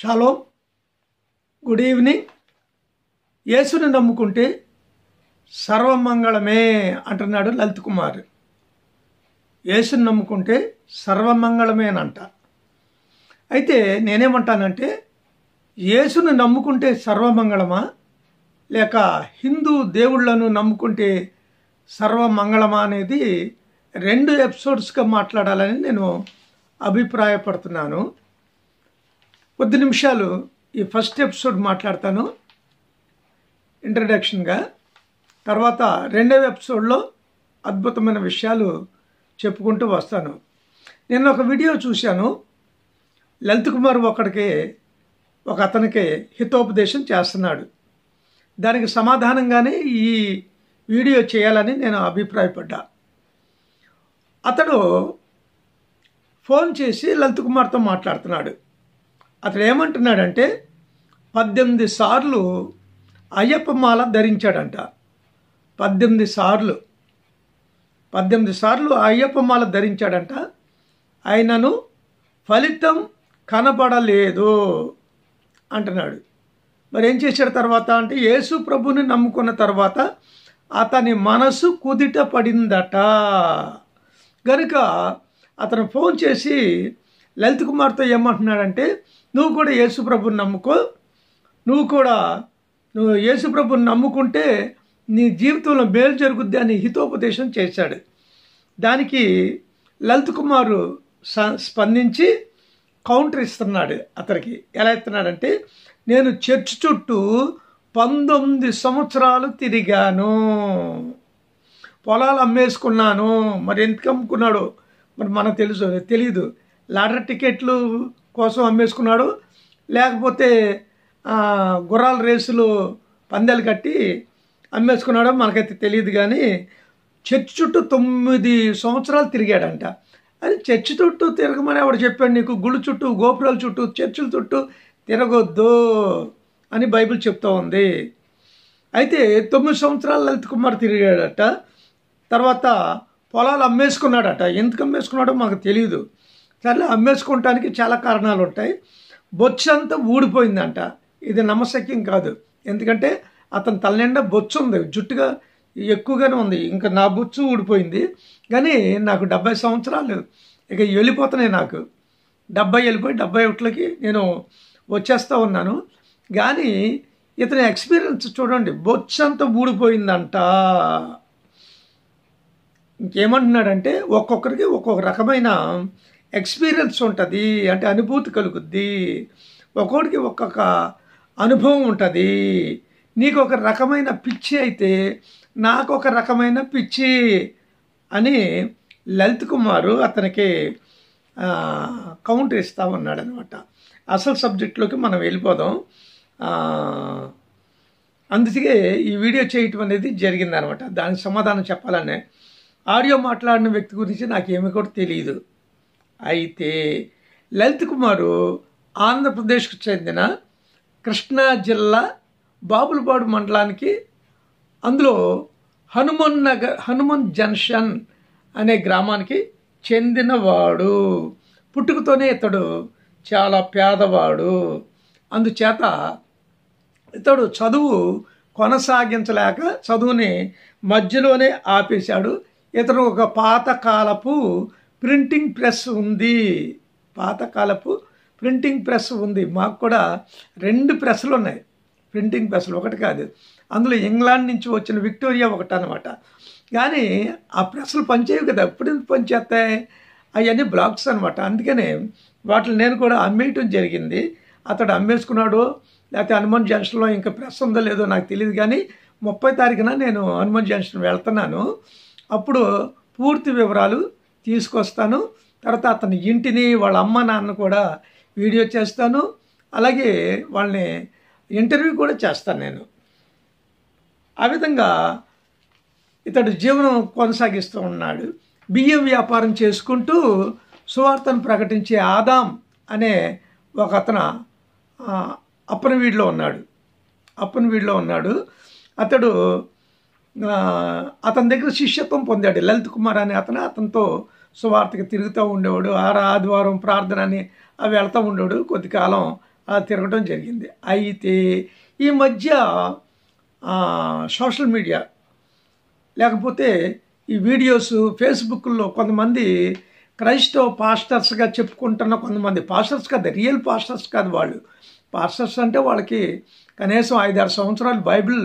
shallow good evening యేసుని నమ్ముకుంటే సర్వమంగళమే అంటున్నాడు లలిత్ కుమార్ యేసుని నమ్ముకుంటే సర్వమంగళమే అని అంట అయితే నేనేమంటానంటే యేసును నమ్ముకుంటే సర్వమంగళమా లేక హిందూ దేవుళ్లను నమ్ముకుంటే సర్వమంగళమా అనేది రెండు ఎపిసోడ్స్గా మాట్లాడాలని నేను అభిప్రాయపడుతున్నాను కొద్ది నిమిషాలు ఈ ఫస్ట్ ఎపిసోడ్ మాట్లాడతాను ఇంట్రడక్షన్గా తర్వాత రెండవ ఎపిసోడ్లో అద్భుతమైన విషయాలు చెప్పుకుంటూ వస్తాను నేను ఒక వీడియో చూశాను లలిత్ కుమార్ ఒకడికి ఒక అతనికి హితోపదేశం చేస్తున్నాడు దానికి సమాధానంగానే ఈ వీడియో చేయాలని నేను అభిప్రాయపడ్డా అతడు ఫోన్ చేసి లలిత్ కుమార్తో మాట్లాడుతున్నాడు అతను ఏమంటున్నాడంటే పద్దెనిమిది సార్లు అయ్యప్ప మాల ధరించాడంట పద్దెనిమిది సార్లు పద్దెనిమిది సార్లు అయ్యప్పమాల ధరించాడంట ఆయనను ఫలితం కనపడలేదు అంటున్నాడు మరి ఏం చేశాడు తర్వాత అంటే యేసు ప్రభుని నమ్ముకున్న తర్వాత అతని మనసు కుదిట పడిందట గనుక అతను ఫోన్ చేసి లలిత్ కుమార్తో ఏమంటున్నాడంటే నువ్వు కూడా యేసుప్రభుని నమ్ముకో నువ్వు కూడా నువ్వు యేసుప్రభుని నమ్ముకుంటే నీ జీవితంలో మేలు జరుగుద్ది అని హితోపదేశం చేశాడు దానికి లలిత్ కుమారు స్పందించి కౌంటర్ ఇస్తున్నాడు అతనికి ఎలా ఇస్తున్నాడంటే నేను చర్చ్ చుట్టూ పంతొమ్మిది సంవత్సరాలు తిరిగాను పొలాలు అమ్మేసుకున్నాను మరి ఎందుకు అమ్ముకున్నాడో మరి మనకు తెలుసు తెలియదు లాటరీ టికెట్లు కోసం అమ్మేసుకున్నాడు లేకపోతే గుర్రాల రేసులు పందాలు కట్టి అమ్మేసుకున్నాడో మనకైతే తెలియదు కానీ చర్చి చుట్టూ తొమ్మిది సంవత్సరాలు తిరిగాడంట అది చర్చి చుట్టూ తిరగమని ఆవిడ చెప్పాడు నీకు గుళ్ళు చుట్టూ గోపురాల చుట్టూ చర్చిల చుట్టూ తిరగొద్దు అని బైబిల్ చెప్తూ ఉంది అయితే తొమ్మిది సంవత్సరాలు లలిత్ కుమార్ తిరిగాడట తర్వాత పొలాలు అమ్మేసుకున్నాడట ఎందుకు అమ్మేసుకున్నాడో మాకు తెలియదు దాన్ని అమ్మేసుకోవటానికి చాలా కారణాలు ఉంటాయి బొచ్చంతా ఊడిపోయిందంట ఇది నమ్మశక్యం కాదు ఎందుకంటే అతని తలనిండా బొచ్చు ఉంది జుట్టుగా ఎక్కువగానే ఉంది ఇంకా నా బొచ్చు ఊడిపోయింది కానీ నాకు డెబ్బై సంవత్సరాలు ఇక వెళ్ళిపోతున్నాయి నాకు డెబ్బై వెళ్ళిపోయి డెబ్బై ఒకటికి నేను వచ్చేస్తూ ఉన్నాను కానీ ఇతని ఎక్స్పీరియన్స్ చూడండి అంతా ఊడిపోయిందంట ఇంకేమంటున్నాడంటే ఒక్కొక్కరికి ఒక్కొక్క రకమైన ఎక్స్పీరియన్స్ ఉంటుంది అంటే అనుభూతి కలుగుద్ది ఒక్కొక్కడికి ఒక్కొక్క అనుభవం ఉంటుంది నీకు ఒక రకమైన పిచ్చి అయితే నాకు ఒక రకమైన పిచ్చి అని లలిత్ కుమారు అతనికి కౌంటర్ ఇస్తూ ఉన్నాడు అనమాట అసలు సబ్జెక్టులోకి మనం వెళ్ళిపోదాం అందుకే ఈ వీడియో చేయటం అనేది జరిగిందనమాట దానికి సమాధానం చెప్పాలనే ఆడియో మాట్లాడిన వ్యక్తి గురించి నాకేమీ కూడా తెలియదు అయితే లలిత్ కుమారు ఆంధ్రప్రదేశ్కు చెందిన కృష్ణా జిల్లా బాబులపాడు మండలానికి అందులో హనుమన్ నగర్ హనుమన్ జంక్షన్ అనే గ్రామానికి చెందినవాడు పుట్టుకతోనే ఇతడు చాలా పేదవాడు అందుచేత ఇతడు చదువు కొనసాగించలేక చదువుని మధ్యలోనే ఆపేశాడు ఇతను ఒక పాతకాలపు ప్రింటింగ్ ప్రెస్ ఉంది పాతకాలపు ప్రింటింగ్ ప్రెస్ ఉంది మాకు కూడా రెండు ప్రెస్లు ఉన్నాయి ప్రింటింగ్ ప్రెస్లు ఒకటి కాదు అందులో ఇంగ్లాండ్ నుంచి వచ్చిన విక్టోరియా ఒకటి అనమాట కానీ ఆ ప్రెస్లు పనిచేయవు కదా ఎప్పుడు పనిచేస్తాయి అవన్నీ బ్లాక్స్ అనమాట అందుకనే వాటిని నేను కూడా అమ్మేయటం జరిగింది అతడు అమ్మేసుకున్నాడు లేకపోతే హనుమాన్ జంక్షన్లో ఇంకా ప్రెస్ ఉందో లేదో నాకు తెలియదు కానీ ముప్పై తారీఖున నేను హనుమాన్ జంక్షన్ వెళ్తున్నాను అప్పుడు పూర్తి వివరాలు తీసుకొస్తాను తర్వాత అతని ఇంటిని వాళ్ళ అమ్మ నాన్న కూడా వీడియో చేస్తాను అలాగే వాళ్ళని ఇంటర్వ్యూ కూడా చేస్తాను నేను ఆ విధంగా ఇతడు జీవనం కొనసాగిస్తూ ఉన్నాడు బియ్యం వ్యాపారం చేసుకుంటూ సువార్తను ప్రకటించే ఆదాం అనే ఒక అతను వీడిలో ఉన్నాడు వీడిలో ఉన్నాడు అతడు అతని దగ్గర శిష్యత్వం పొందాడు లలిత్ కుమార్ అనే అతను అతనితో సువార్తకి తిరుగుతూ ఉండేవాడు ఆరు ఆదివారం ప్రార్థన అని అవి వెళ్తూ ఉండేవాడు కొద్దికాలం తిరగడం జరిగింది అయితే ఈ మధ్య సోషల్ మీడియా లేకపోతే ఈ వీడియోస్ ఫేస్బుక్లో కొంతమంది క్రైస్తవ పాస్టర్స్గా చెప్పుకుంటున్న కొంతమంది పాస్టర్స్ కాదు రియల్ పాస్టర్స్ కాదు వాళ్ళు పాస్టర్స్ అంటే వాళ్ళకి కనీసం ఐదారు సంవత్సరాలు బైబిల్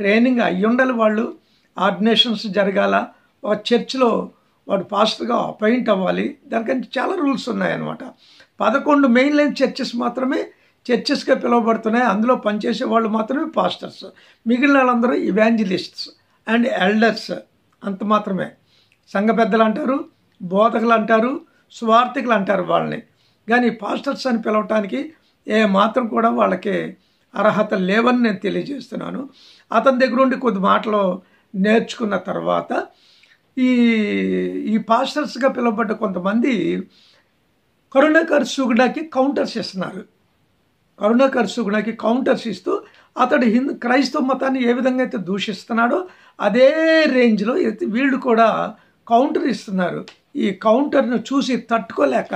ట్రైనింగ్ అయ్యి ఉండాలి వాళ్ళు ఆర్డినేషన్స్ జరగాల ఒక చర్చ్లో వాడు పాస్టర్గా అపాయింట్ అవ్వాలి దానికంటే చాలా రూల్స్ ఉన్నాయన్నమాట పదకొండు మెయిన్ లైన్ చర్చెస్ మాత్రమే చర్చెస్గా పిలువబడుతున్నాయి అందులో పనిచేసే వాళ్ళు మాత్రమే పాస్టర్స్ మిగిలిన వాళ్ళందరూ ఇవాంజలిస్ట్స్ అండ్ ఎల్డర్స్ అంత మాత్రమే సంఘ పెద్దలు అంటారు బోధకులు అంటారు స్వార్థికులు అంటారు వాళ్ళని కానీ పాస్టర్స్ అని పిలవటానికి ఏ మాత్రం కూడా వాళ్ళకి అర్హత లేవని నేను తెలియజేస్తున్నాను అతని దగ్గర ఉండి కొద్ది మాటలు నేర్చుకున్న తర్వాత ఈ ఈ పాస్టర్స్గా పిలువబడ్డ కొంతమంది కరుణాకర్ సుగుణకి కౌంటర్స్ ఇస్తున్నారు కరుణాకర్ సుగుణకి కౌంటర్స్ ఇస్తూ అతడు హిందూ క్రైస్తవ మతాన్ని ఏ విధంగా అయితే దూషిస్తున్నాడో అదే రేంజ్లో వీళ్ళు కూడా కౌంటర్ ఇస్తున్నారు ఈ కౌంటర్ను చూసి తట్టుకోలేక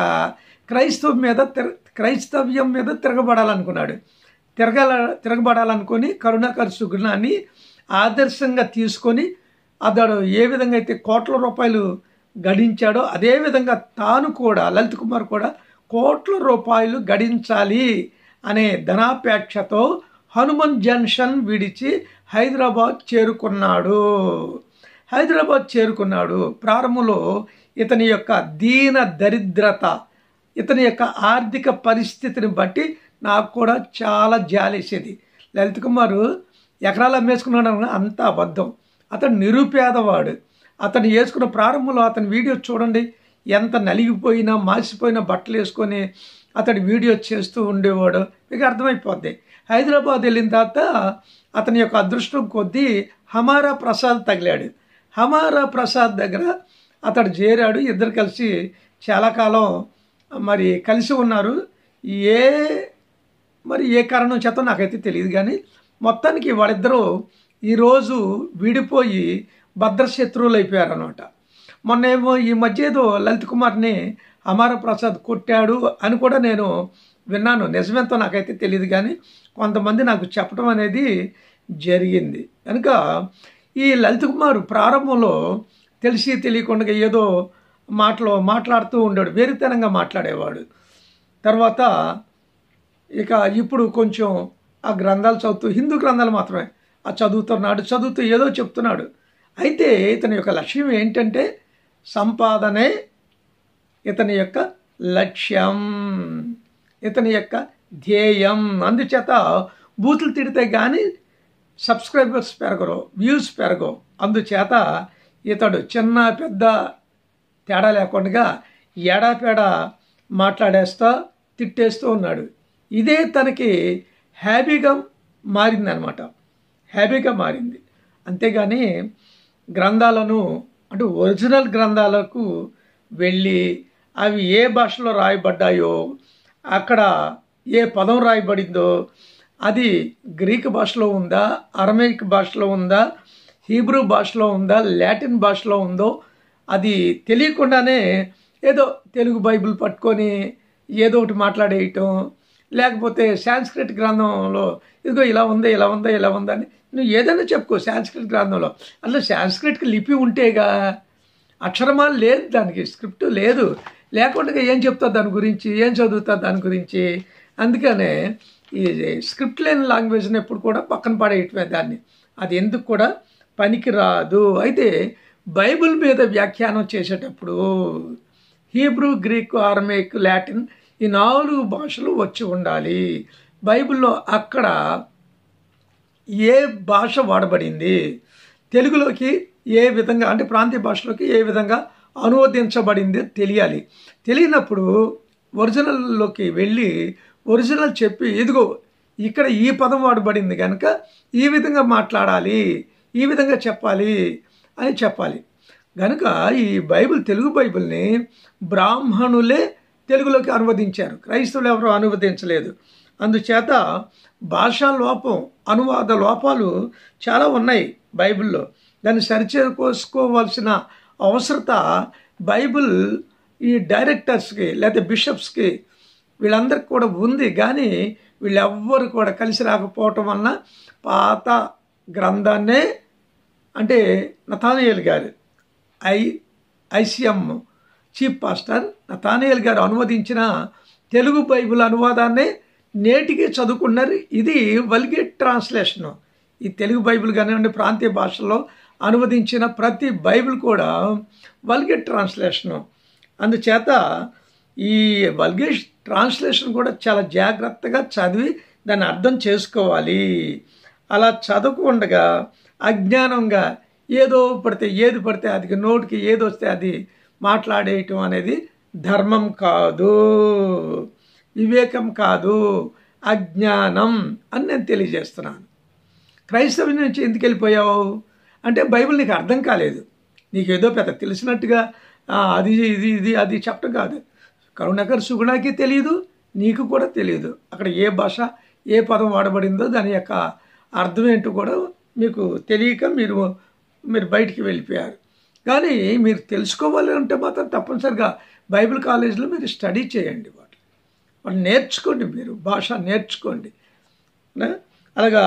క్రైస్తవం మీద తిర క్రైస్తవ్యం మీద తిరగబడాలనుకున్నాడు తిరగల తిరగబడాలనుకొని కరుణాకర్ సుగుణాన్ని ఆదర్శంగా తీసుకొని అతడు ఏ విధంగా అయితే కోట్ల రూపాయలు గడించాడో అదేవిధంగా తాను కూడా లలిత్ కుమార్ కూడా కోట్ల రూపాయలు గడించాలి అనే ధనాపేక్షతో హనుమన్ జంక్షన్ విడిచి హైదరాబాద్ చేరుకున్నాడు హైదరాబాద్ చేరుకున్నాడు ప్రారంభంలో ఇతని యొక్క దీన దరిద్రత ఇతని యొక్క ఆర్థిక పరిస్థితిని బట్టి నాకు కూడా చాలా జాలేసేది లలిత్ కుమారు ఎకరాలు అమ్మేసుకున్నాడు అంత అబద్ధం అతడు నిరుపేదవాడు అతను వేసుకున్న ప్రారంభంలో అతని వీడియో చూడండి ఎంత నలిగిపోయినా మాసిపోయిన బట్టలు వేసుకొని అతడు వీడియో చేస్తూ ఉండేవాడు మీకు అర్థమైపోద్ది హైదరాబాద్ వెళ్ళిన తర్వాత అతని యొక్క అదృష్టం కొద్దీ హమారా ప్రసాద్ తగిలాడు హమారా ప్రసాద్ దగ్గర అతడు చేరాడు ఇద్దరు కలిసి చాలా కాలం మరి కలిసి ఉన్నారు ఏ మరి ఏ కారణం చేత నాకైతే తెలియదు కానీ మొత్తానికి వాళ్ళిద్దరూ ఈరోజు విడిపోయి భద్రశత్రువులు అయిపోయారనమాట ఏమో ఈ మధ్య ఏదో లలిత్ కుమార్ని అమరప్రసాద్ కొట్టాడు అని కూడా నేను విన్నాను నిజమేంతో నాకైతే తెలియదు కానీ కొంతమంది నాకు చెప్పడం అనేది జరిగింది కనుక ఈ లలిత్ కుమార్ ప్రారంభంలో తెలిసి తెలియకుండా ఏదో మాటలో మాట్లాడుతూ ఉండాడు వేరుతనంగా మాట్లాడేవాడు తర్వాత ఇక ఇప్పుడు కొంచెం ఆ గ్రంథాలు చదువుతూ హిందూ గ్రంథాలు మాత్రమే ఆ చదువుతున్నాడు చదువుతూ ఏదో చెప్తున్నాడు అయితే ఇతని యొక్క లక్ష్యం ఏంటంటే సంపాదనే ఇతని యొక్క లక్ష్యం ఇతని యొక్క ధ్యేయం అందుచేత బూతులు తిడితే కానీ సబ్స్క్రైబర్స్ పెరగరు వ్యూస్ పెరగవు అందుచేత ఇతడు చిన్న పెద్ద తేడా లేకుండా ఎడాపెడ మాట్లాడేస్తా తిట్టేస్తూ ఉన్నాడు ఇదే తనకి హ్యాపీగా మారిందనమాట హ్యాబీగా మారింది అంతేగాని గ్రంథాలను అంటే ఒరిజినల్ గ్రంథాలకు వెళ్ళి అవి ఏ భాషలో రాయబడ్డాయో అక్కడ ఏ పదం రాయబడిందో అది గ్రీక్ భాషలో ఉందా అరమేక్ భాషలో ఉందా హీబ్రూ భాషలో ఉందా లాటిన్ భాషలో ఉందో అది తెలియకుండానే ఏదో తెలుగు బైబిల్ పట్టుకొని ఏదో ఒకటి మాట్లాడేయటం లేకపోతే సాంస్క్రిట్ గ్రంథంలో ఇదిగో ఇలా ఉందా ఇలా ఉందా ఇలా అని నువ్వు ఏదైనా చెప్పుకో సాంస్క్రిట్ గ్రంథంలో అందులో సాంస్క్రిట్కి లిపి ఉంటేగా అక్షరమాలు లేదు దానికి స్క్రిప్ట్ లేదు లేకుండా ఏం చెప్తా దాని గురించి ఏం చదువుతా దాని గురించి అందుకనే ఈ స్క్రిప్ట్ లేని లాంగ్వేజ్ని ఎప్పుడు కూడా పక్కన పడేయటమే దాన్ని అది ఎందుకు కూడా పనికిరాదు అయితే బైబిల్ మీద వ్యాఖ్యానం చేసేటప్పుడు హీబ్రూ గ్రీక్ ఆర్మేక్ లాటిన్ ఈ నాలుగు భాషలు వచ్చి ఉండాలి బైబిల్లో అక్కడ ఏ భాష వాడబడింది తెలుగులోకి ఏ విధంగా అంటే ప్రాంతీయ భాషలోకి ఏ విధంగా అనువదించబడింది తెలియాలి తెలియనప్పుడు ఒరిజినల్లోకి వెళ్ళి ఒరిజినల్ చెప్పి ఇదిగో ఇక్కడ ఈ పదం వాడబడింది కనుక ఈ విధంగా మాట్లాడాలి ఈ విధంగా చెప్పాలి అని చెప్పాలి కనుక ఈ బైబిల్ తెలుగు బైబిల్ని బ్రాహ్మణులే తెలుగులోకి అనువదించారు క్రైస్తవులు ఎవరు అనువదించలేదు అందుచేత భాషా లోపం అనువాద లోపాలు చాలా ఉన్నాయి బైబిల్లో దాన్ని సరిచేసుకోవాల్సిన అవసరత బైబిల్ ఈ డైరెక్టర్స్కి లేదా బిషప్స్కి వీళ్ళందరికీ కూడా ఉంది కానీ వీళ్ళెవ్వరు కూడా కలిసి రాకపోవటం వలన పాత గ్రంథాన్నే అంటే నతానియల్ గారు I ICM chief pastor Nathaniel గారు అనువదించిన తెలుగు బైబిల్ అనువాదాన్ని నేటికి చదువుకున్నారు ఇది వల్గేట్ ట్రాన్స్లేషను ఈ తెలుగు బైబిల్ కానివ్వండి ప్రాంతీయ భాషల్లో అనువదించిన ప్రతి బైబిల్ కూడా వల్గేట్ ట్రాన్స్లేషను అందుచేత ఈ వల్గేట్ ట్రాన్స్లేషన్ కూడా చాలా జాగ్రత్తగా చదివి దాన్ని అర్థం చేసుకోవాలి అలా చదవకుండగా అజ్ఞానంగా ఏదో పడితే ఏది పడితే అది నోటికి ఏది వస్తే అది మాట్లాడేయటం అనేది ధర్మం కాదు వివేకం కాదు అజ్ఞానం అని నేను తెలియజేస్తున్నాను క్రైస్తవ నుంచి ఎందుకు వెళ్ళిపోయావు అంటే బైబిల్ నీకు అర్థం కాలేదు నీకేదో పెద్ద తెలిసినట్టుగా అది ఇది ఇది అది చెప్పడం కాదు కరుణాకర్ సుగుణాకి తెలియదు నీకు కూడా తెలియదు అక్కడ ఏ భాష ఏ పదం వాడబడిందో దాని యొక్క అర్థం ఏంటో కూడా మీకు తెలియక మీరు మీరు బయటికి వెళ్ళిపోయారు కానీ మీరు తెలుసుకోవాలి అంటే మాత్రం తప్పనిసరిగా బైబిల్ కాలేజీలో మీరు స్టడీ చేయండి నేర్చుకోండి మీరు భాష నేర్చుకోండి అలాగా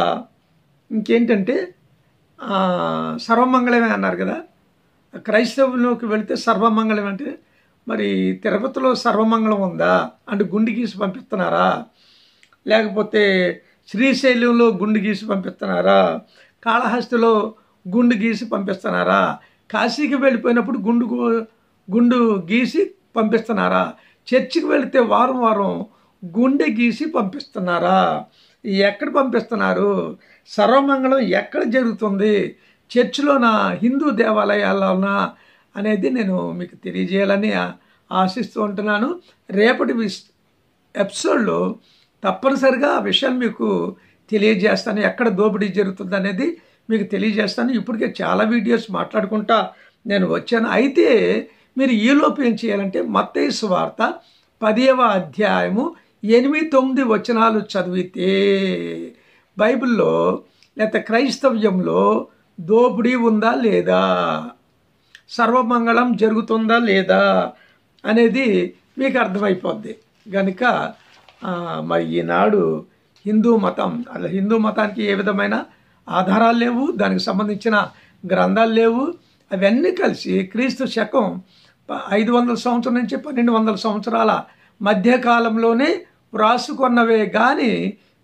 ఇంకేంటంటే సర్వమంగళమే అన్నారు కదా క్రైస్తవులోకి వెళితే సర్వమంగళం అంటే మరి తిరుపతిలో సర్వమంగళం ఉందా అంటే గుండు గీసి పంపిస్తున్నారా లేకపోతే శ్రీశైలంలో గుండు గీసి పంపిస్తున్నారా కాళహస్తిలో గుండు గీసి పంపిస్తున్నారా కాశీకి వెళ్ళిపోయినప్పుడు గుండు గుండు గీసి పంపిస్తున్నారా చర్చికి వెళితే వారం వారం గుండె గీసి పంపిస్తున్నారా ఎక్కడ పంపిస్తున్నారు సర్వమంగళం ఎక్కడ జరుగుతుంది చర్చిలోనా హిందూ దేవాలయాల్లోనా అనేది నేను మీకు తెలియజేయాలని ఆశిస్తూ ఉంటున్నాను రేపటి ఎపిసోడ్లో తప్పనిసరిగా ఆ విషయం మీకు తెలియజేస్తాను ఎక్కడ దోపిడీ జరుగుతుంది అనేది మీకు తెలియజేస్తాను ఇప్పటికే చాలా వీడియోస్ మాట్లాడుకుంటా నేను వచ్చాను అయితే మీరు ఈలోపు ఏం చేయాలంటే మత్తయ్య వార్త పదేవ అధ్యాయము ఎనిమిది తొమ్మిది వచనాలు చదివితే బైబిల్లో లేకపోతే క్రైస్తవ్యంలో దోపిడీ ఉందా లేదా సర్వమంగళం జరుగుతుందా లేదా అనేది మీకు అర్థమైపోద్ది కనుక మరి ఈనాడు హిందూ మతం అలా హిందూ మతానికి ఏ విధమైన ఆధారాలు లేవు దానికి సంబంధించిన గ్రంథాలు లేవు అవన్నీ కలిసి క్రీస్తు శకం ఐదు వందల సంవత్సరం నుంచి పన్నెండు వందల సంవత్సరాల మధ్యకాలంలోనే వ్రాసుకున్నవే కానీ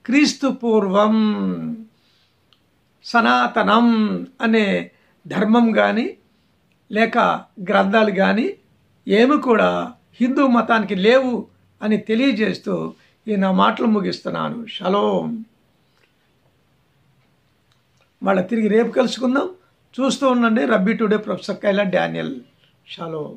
క్రీస్తు పూర్వం సనాతనం అనే ధర్మం కానీ లేక గ్రంథాలు కానీ ఏమి కూడా హిందూ మతానికి లేవు అని తెలియజేస్తూ ఈ నా మాటలు ముగిస్తున్నాను షలోం మళ్ళీ తిరిగి రేపు కలుసుకుందాం చూస్తూ ఉండండి rabbi today professor Kayla Daniel shalom